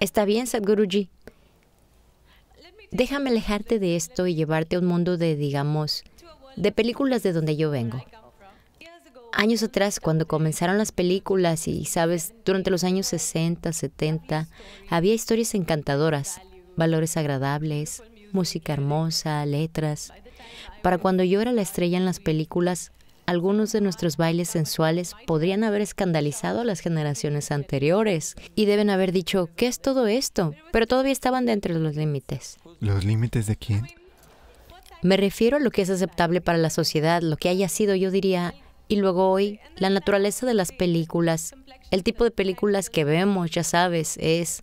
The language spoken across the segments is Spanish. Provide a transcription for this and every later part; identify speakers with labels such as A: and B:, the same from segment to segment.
A: Está bien, Sadhguruji. Déjame alejarte de esto y llevarte a un mundo de, digamos, de películas de donde yo vengo. Años atrás, cuando comenzaron las películas y, sabes, durante los años 60, 70, había historias encantadoras, valores agradables, música hermosa, letras. Para cuando yo era la estrella en las películas, algunos de nuestros bailes sensuales podrían haber escandalizado a las generaciones anteriores y deben haber dicho, ¿qué es todo esto? Pero todavía estaban dentro de los límites. ¿Los límites de quién? Me refiero a lo que es aceptable para la sociedad, lo que haya sido, yo diría, y luego hoy, la naturaleza de las películas, el tipo de películas que vemos, ya sabes, es...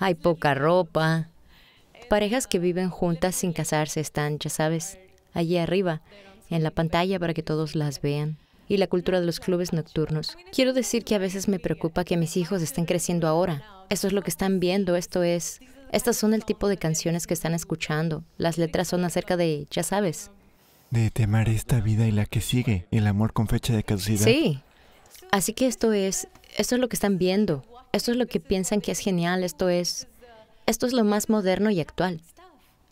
A: Hay poca ropa, Parejas que viven juntas sin casarse están, ya sabes, allí arriba, en la pantalla para que todos las vean. Y la cultura de los clubes nocturnos. Quiero decir que a veces me preocupa que mis hijos estén creciendo ahora. Eso es lo que están viendo, esto es... Estas son el tipo de canciones que están escuchando. Las letras son acerca de, ya sabes.
B: De temar esta vida y la que sigue, el amor con fecha de caducidad. Sí.
A: Así que esto es, esto es lo que están viendo. Esto es lo que piensan que es genial, esto es... Esto es lo más moderno y actual.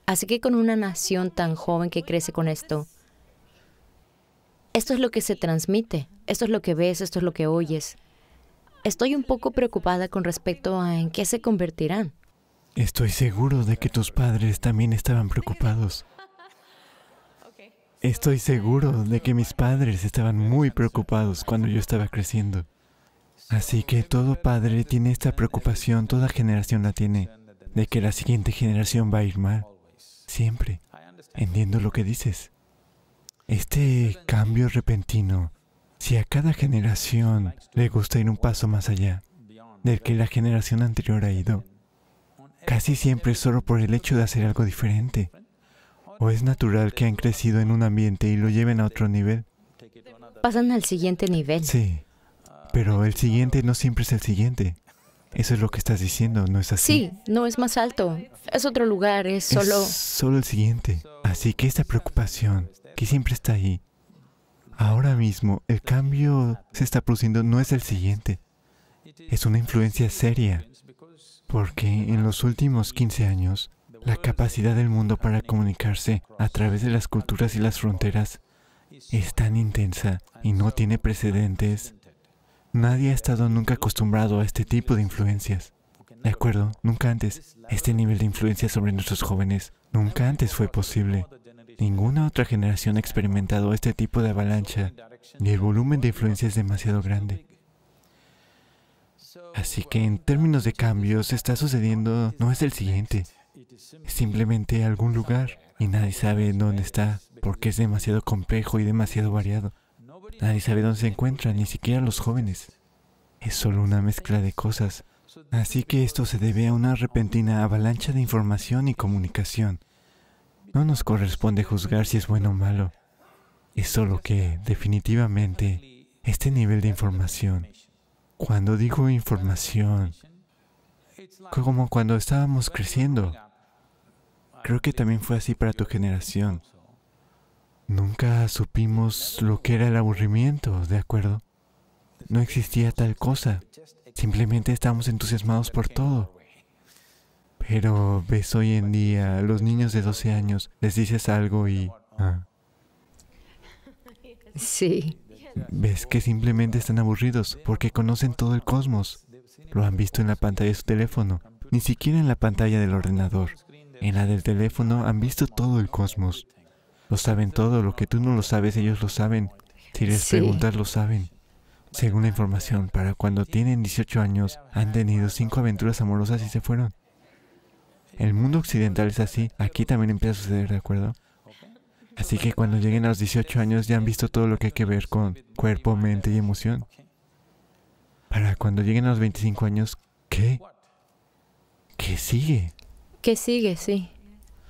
A: Así que con una nación tan joven que crece con esto, esto es lo que se transmite, esto es lo que ves, esto es lo que oyes. Estoy un poco preocupada con respecto a en qué se convertirán.
B: Estoy seguro de que tus padres también estaban preocupados. Estoy seguro de que mis padres estaban muy preocupados cuando yo estaba creciendo. Así que todo padre tiene esta preocupación, toda generación la tiene de que la siguiente generación va a ir mal. Siempre. Entiendo lo que dices. Este cambio repentino, si a cada generación le gusta ir un paso más allá del que la generación anterior ha ido, casi siempre es solo por el hecho de hacer algo diferente. O es natural que han crecido en un ambiente y lo lleven a otro nivel.
A: Pasan al siguiente nivel. Sí,
B: pero el siguiente no siempre es el siguiente. Eso es lo que estás diciendo, ¿no es así?
A: Sí, no es más alto. Es otro lugar, es solo... Es
B: solo el siguiente. Así que esta preocupación, que siempre está ahí, ahora mismo el cambio se está produciendo no es el siguiente. Es una influencia seria, porque en los últimos 15 años, la capacidad del mundo para comunicarse a través de las culturas y las fronteras es tan intensa y no tiene precedentes Nadie ha estado nunca acostumbrado a este tipo de influencias. De acuerdo, nunca antes este nivel de influencia sobre nuestros jóvenes, nunca antes fue posible. Ninguna otra generación ha experimentado este tipo de avalancha y el volumen de influencia es demasiado grande. Así que en términos de cambios está sucediendo no es el siguiente, es simplemente algún lugar y nadie sabe dónde está porque es demasiado complejo y demasiado variado. Nadie sabe dónde se encuentran, ni siquiera los jóvenes. Es solo una mezcla de cosas. Así que esto se debe a una repentina avalancha de información y comunicación. No nos corresponde juzgar si es bueno o malo. Es solo que, definitivamente, este nivel de información, cuando digo información, como cuando estábamos creciendo, creo que también fue así para tu generación. Nunca supimos lo que era el aburrimiento, ¿de acuerdo? No existía tal cosa. Simplemente estábamos entusiasmados por todo. Pero ves hoy en día, los niños de 12 años, les dices algo y... Ah.
A: sí.
B: Ves que simplemente están aburridos porque conocen todo el cosmos. Lo han visto en la pantalla de su teléfono, ni siquiera en la pantalla del ordenador. En la del teléfono han visto todo el cosmos. Lo saben todo, lo que tú no lo sabes, ellos lo saben. Si les preguntas, lo saben. Según la información, para cuando tienen 18 años, han tenido cinco aventuras amorosas y se fueron. El mundo occidental es así, aquí también empieza a suceder, ¿de acuerdo? Así que cuando lleguen a los 18 años ya han visto todo lo que hay que ver con cuerpo, mente y emoción. Para cuando lleguen a los 25 años, ¿qué? ¿Qué sigue?
A: ¿Qué sigue? Sí.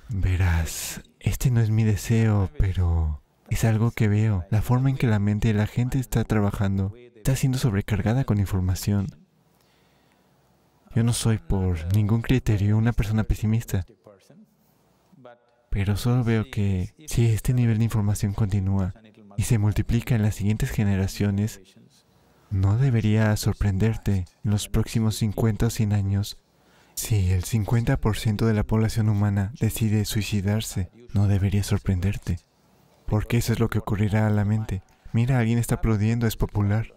B: Verás, este no es mi deseo, pero es algo que veo. La forma en que la mente de la gente está trabajando está siendo sobrecargada con información. Yo no soy por ningún criterio una persona pesimista, pero solo veo que si este nivel de información continúa y se multiplica en las siguientes generaciones, no debería sorprenderte en los próximos 50 o 100 años si el 50% de la población humana decide suicidarse, no debería sorprenderte, porque eso es lo que ocurrirá a la mente. Mira, alguien está aplaudiendo, es popular.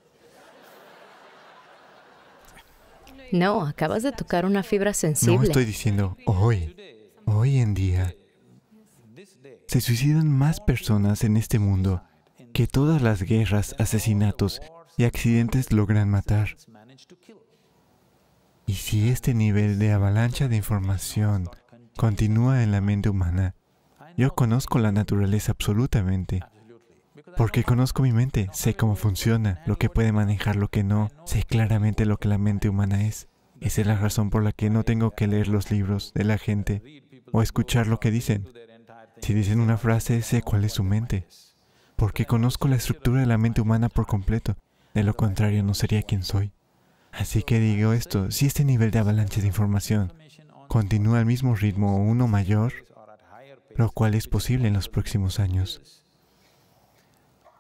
A: No, acabas de tocar una fibra sensible. No estoy
B: diciendo hoy, hoy en día. Se suicidan más personas en este mundo que todas las guerras, asesinatos y accidentes logran matar. Y si este nivel de avalancha de información continúa en la mente humana, yo conozco la naturaleza absolutamente. Porque conozco mi mente, sé cómo funciona, lo que puede manejar, lo que no, sé claramente lo que la mente humana es. Esa es la razón por la que no tengo que leer los libros de la gente o escuchar lo que dicen. Si dicen una frase, sé cuál es su mente. Porque conozco la estructura de la mente humana por completo. De lo contrario, no sería quien soy. Así que digo esto, si este nivel de avalancha de información continúa al mismo ritmo o uno mayor, lo cual es posible en los próximos años,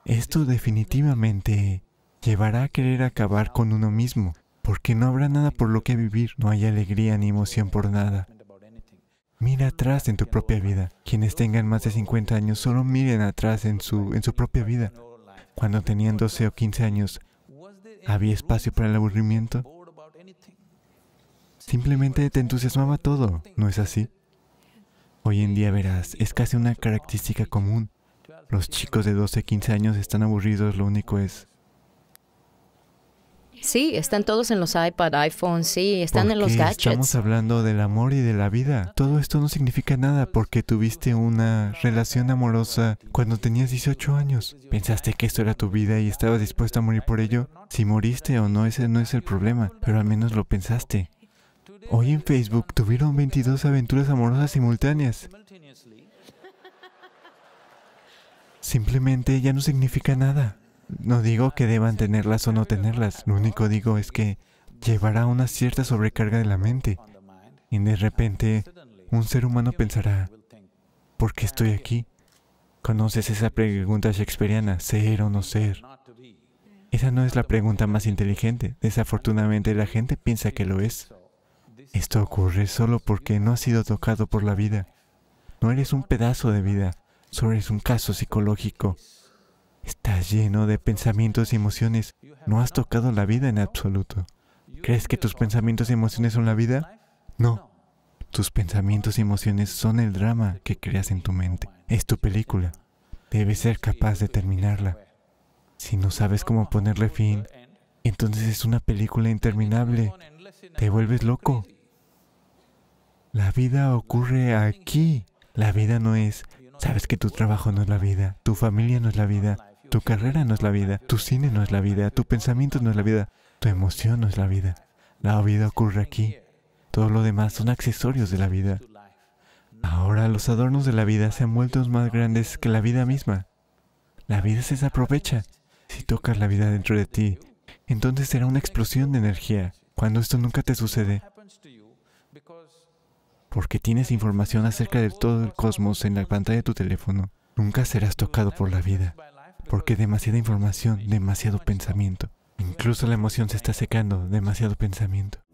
B: esto definitivamente llevará a querer acabar con uno mismo, porque no habrá nada por lo que vivir, no hay alegría ni emoción por nada. Mira atrás en tu propia vida. Quienes tengan más de 50 años solo miren atrás en su, en su propia vida. Cuando tenían 12 o 15 años, había espacio para el aburrimiento. Simplemente te entusiasmaba todo, ¿no es así? Hoy en día verás, es casi una característica común. Los chicos de 12, 15 años están aburridos, lo único es
A: Sí, están todos en los iPad, iPhone, sí, están en los gadgets. Estamos
B: hablando del amor y de la vida. Todo esto no significa nada porque tuviste una relación amorosa cuando tenías 18 años. Pensaste que esto era tu vida y estabas dispuesto a morir por ello. Si moriste o no, ese no es el problema, pero al menos lo pensaste. Hoy en Facebook tuvieron 22 aventuras amorosas simultáneas. Simplemente ya no significa nada. No digo que deban tenerlas o no tenerlas, lo único digo es que llevará una cierta sobrecarga de la mente. Y de repente, un ser humano pensará, ¿por qué estoy aquí? ¿Conoces esa pregunta shakespeariana, ser o no ser? Esa no es la pregunta más inteligente. Desafortunadamente la gente piensa que lo es. Esto ocurre solo porque no has sido tocado por la vida. No eres un pedazo de vida, solo eres un caso psicológico Estás lleno de pensamientos y emociones. No has tocado la vida en absoluto. ¿Crees que tus pensamientos y emociones son la vida? No. Tus pensamientos y emociones son el drama que creas en tu mente. Es tu película. Debes ser capaz de terminarla. Si no sabes cómo ponerle fin, entonces es una película interminable. Te vuelves loco. La vida ocurre aquí. La vida no es, sabes que tu trabajo no es la vida, tu familia no es la vida, tu carrera no es la vida, tu cine no es la vida, tu pensamiento no es la vida, tu emoción no es la vida. La vida ocurre aquí. Todo lo demás son accesorios de la vida. Ahora los adornos de la vida se han vuelto más grandes que la vida misma. La vida se desaprovecha. Si tocas la vida dentro de ti, entonces será una explosión de energía, cuando esto nunca te sucede. Porque tienes información acerca de todo el cosmos en la pantalla de tu teléfono. Nunca serás tocado por la vida porque demasiada información, demasiado pensamiento. Incluso la emoción se está secando, demasiado pensamiento.